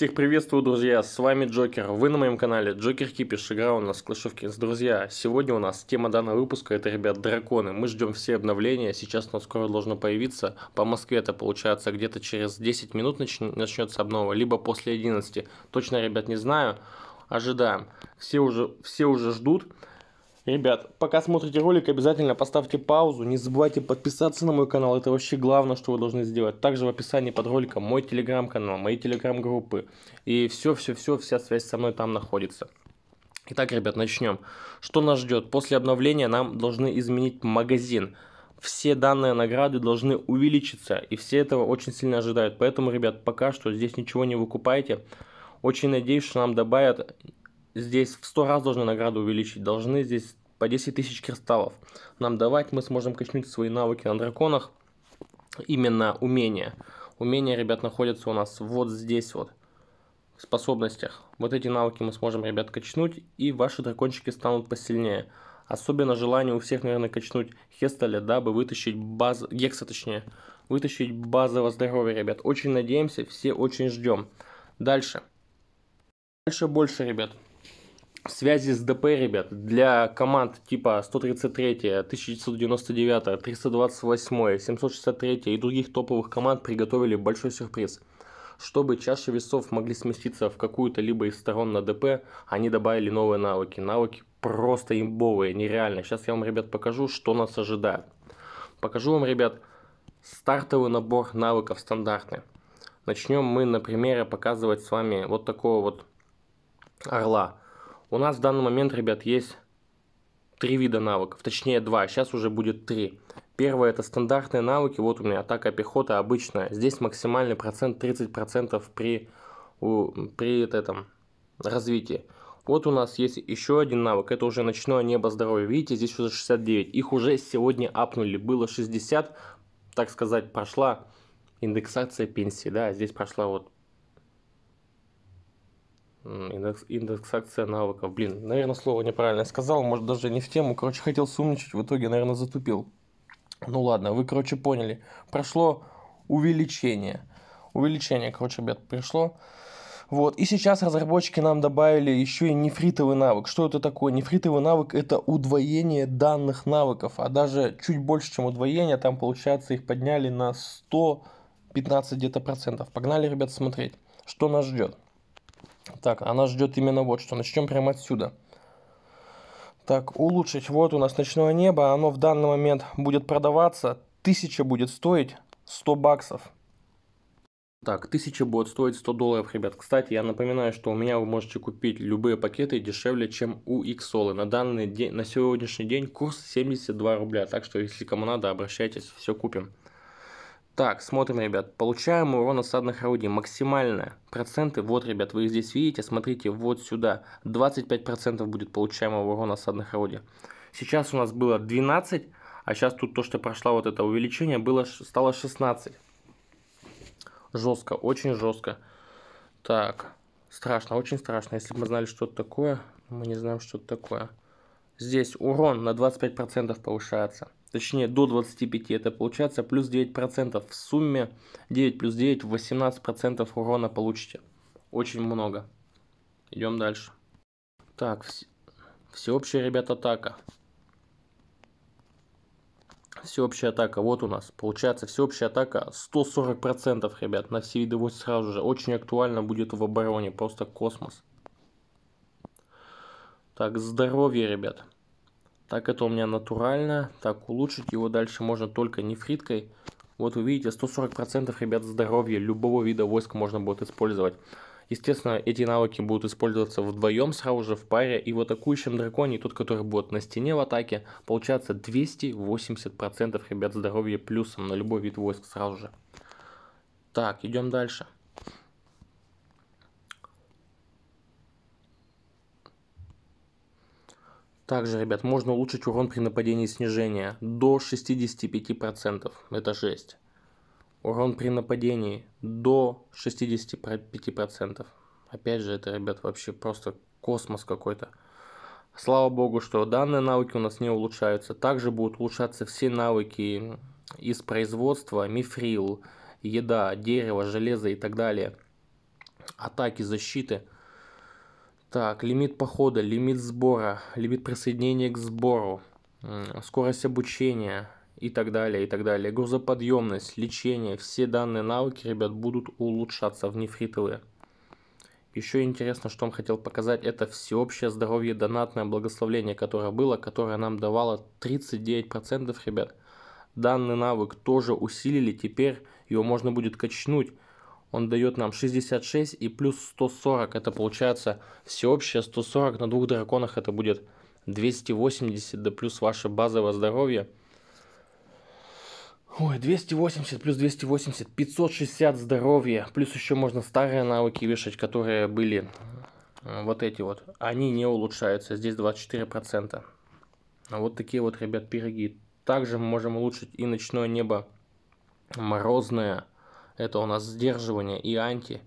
Всех приветствую, друзья, с вами Джокер, вы на моем канале Джокер Кипиш, игра у нас Clash of Kings. Друзья, сегодня у нас тема данного выпуска, это, ребят, драконы. Мы ждем все обновления, сейчас оно скоро должно появиться. По Москве это получается где-то через 10 минут нач начнется обнова, либо после 11. Точно, ребят, не знаю, ожидаем. Все уже, все уже ждут. Ребят, пока смотрите ролик, обязательно поставьте паузу, не забывайте подписаться на мой канал, это вообще главное, что вы должны сделать. Также в описании под роликом мой телеграм-канал, мои телеграм-группы и все-все-все, вся связь со мной там находится. Итак, ребят, начнем. Что нас ждет? После обновления нам должны изменить магазин все данные награды должны увеличиться, и все этого очень сильно ожидают. Поэтому, ребят, пока что здесь ничего не выкупайте. Очень надеюсь, что нам добавят, здесь в 100 раз должны награду увеличить, должны здесь по 10 тысяч кристаллов нам давать, мы сможем качнуть свои навыки на драконах, именно умения. Умения, ребят, находятся у нас вот здесь вот, в способностях. Вот эти навыки мы сможем, ребят, качнуть, и ваши дракончики станут посильнее. Особенно желание у всех, наверное, качнуть Хестеля, дабы вытащить базу, Гекса точнее, вытащить базовое здоровье, ребят. Очень надеемся, все очень ждем. Дальше. Дальше больше, ребят в связи с ДП, ребят, для команд типа 133, 1999, 328, 763 и других топовых команд приготовили большой сюрприз. Чтобы чаши весов могли сместиться в какую-то либо из сторон на ДП, они добавили новые навыки. Навыки просто имбовые, нереально. Сейчас я вам, ребят, покажу, что нас ожидает. Покажу вам, ребят, стартовый набор навыков стандартный. Начнем мы на примере показывать с вами вот такого вот орла. У нас в данный момент, ребят, есть три вида навыков, точнее два, сейчас уже будет три. Первое это стандартные навыки, вот у меня атака пехота обычная. Здесь максимальный процент 30% при, у, при этом развитии. Вот у нас есть еще один навык, это уже ночное небо здоровья. Видите, здесь уже 69, их уже сегодня апнули, было 60, так сказать, прошла индексация пенсии, да, здесь прошла вот Индекс, индексация навыков. Блин, наверное, слово неправильно сказал, может даже не в тему. Короче, хотел сумничать, в итоге, наверное, затупил. Ну ладно, вы, короче, поняли. Прошло увеличение. Увеличение, короче, ребят, пришло. Вот, и сейчас разработчики нам добавили еще и нефритовый навык. Что это такое? Нефритовый навык это удвоение данных навыков, а даже чуть больше, чем удвоение, там, получается, их подняли на 115 где-то процентов. Погнали, ребят, смотреть, что нас ждет. Так, она ждет именно вот что. Начнем прямо отсюда. Так, улучшить. Вот у нас ночное небо. Оно в данный момент будет продаваться. 1000 будет стоить 100 баксов. Так, 1000 будет стоить 100 долларов, ребят. Кстати, я напоминаю, что у меня вы можете купить любые пакеты дешевле, чем у Xsol. На, данный день, на сегодняшний день курс 72 рубля. Так что, если кому надо, обращайтесь, все купим. Так, смотрим, ребят. Получаем урон от осадных орудий максимальное. Проценты, вот, ребят, вы их здесь видите, смотрите, вот сюда. 25% будет получаемого урона от осадных орудий. Сейчас у нас было 12, а сейчас тут то, что прошло вот это увеличение, было, стало 16. Жестко, очень жестко. Так, страшно, очень страшно. Если бы мы знали, что это такое, мы не знаем, что это такое. Здесь урон на 25% повышается точнее до 25, это получается плюс 9% в сумме, 9 плюс 9, 18% урона получите. Очень много. Идем дальше. Так, вс... всеобщая, ребят, атака. Всеобщая атака, вот у нас. Получается, всеобщая атака 140%, ребят, на все виды войск сразу же. Очень актуально будет в обороне, просто космос. Так, здоровье, ребят. Так это у меня натурально. Так, улучшить его дальше можно только нефриткой. Вот вы видите, 140% ребят здоровья любого вида войск можно будет использовать. Естественно, эти навыки будут использоваться вдвоем сразу же в паре, и в атакующем драконе, тот, который будет на стене в атаке, получается 280% ребят здоровья плюсом на любой вид войск сразу же. Так, идем дальше. Также, ребят, можно улучшить урон при нападении снижения до 65%, это жесть Урон при нападении до 65%. Опять же, это, ребят, вообще просто космос какой-то. Слава богу, что данные навыки у нас не улучшаются. Также будут улучшаться все навыки из производства, мифрил, еда, дерево, железо и так далее. Атаки, защиты – так, лимит похода, лимит сбора, лимит присоединения к сбору, скорость обучения и так далее, и так далее. Грузоподъемность, лечение, все данные навыки, ребят, будут улучшаться в нефритовые. Еще интересно, что он хотел показать, это всеобщее здоровье, донатное благословление, которое было, которое нам давало 39%, ребят. Данный навык тоже усилили, теперь его можно будет качнуть он дает нам 66 и плюс 140, это получается всеобщее 140 на двух драконах, это будет 280, да плюс ваше базовое здоровье. Ой, 280 плюс 280, 560 здоровья, плюс еще можно старые навыки вешать, которые были э, вот эти вот, они не улучшаются, здесь 24%. Вот такие вот, ребят, пироги. Также мы можем улучшить и ночное небо, морозное, это у нас сдерживание и анти.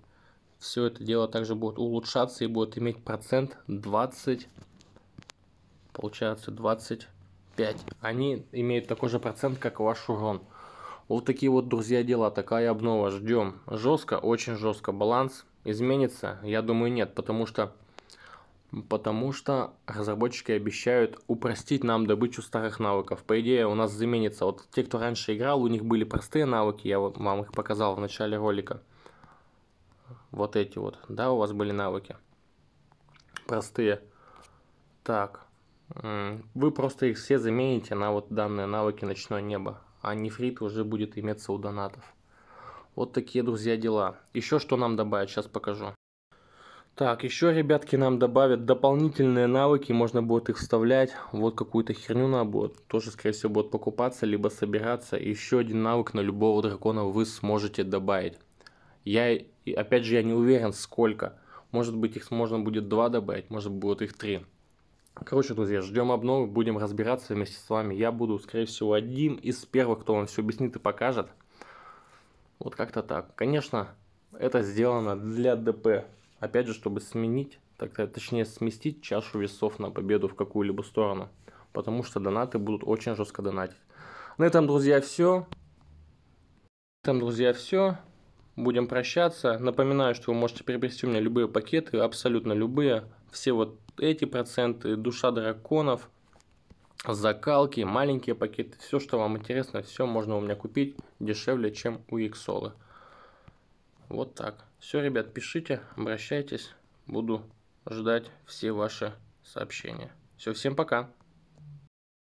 Все это дело также будет улучшаться и будет иметь процент 20, получается 25. Они имеют такой же процент, как ваш урон. Вот такие вот, друзья, дела, такая обнова, ждем. Жестко, очень жестко, баланс изменится? Я думаю, нет, потому что потому что разработчики обещают упростить нам добычу старых навыков. По идее, у нас заменится. Вот те, кто раньше играл, у них были простые навыки, я вот вам их показал в начале ролика. Вот эти вот, да, у вас были навыки. Простые. Так, вы просто их все замените на вот данные навыки ночное небо, а нефрит уже будет иметься у донатов. Вот такие, друзья, дела. Еще что нам добавить, сейчас покажу. Так, еще, ребятки, нам добавят дополнительные навыки, можно будет их вставлять. Вот какую-то херню надо будет. Тоже, скорее всего, будет покупаться, либо собираться. Еще один навык на любого дракона вы сможете добавить. Я, опять же, я не уверен, сколько. Может быть, их можно будет два добавить, может будет их три. Короче, друзья, ждем обновы, будем разбираться вместе с вами. Я буду, скорее всего, одним из первых, кто вам все объяснит и покажет. Вот как-то так. Конечно, это сделано для ДП. Опять же, чтобы сменить, так, точнее сместить чашу весов на победу в какую-либо сторону. Потому что донаты будут очень жестко донатить. На этом, друзья, все. На этом, друзья, все. Будем прощаться. Напоминаю, что вы можете приобрести у меня любые пакеты, абсолютно любые. Все вот эти проценты, душа драконов, закалки, маленькие пакеты, все, что вам интересно, все можно у меня купить дешевле, чем у Иксолы. Вот так. Все, ребят, пишите, обращайтесь. Буду ждать все ваши сообщения. Все, всем пока.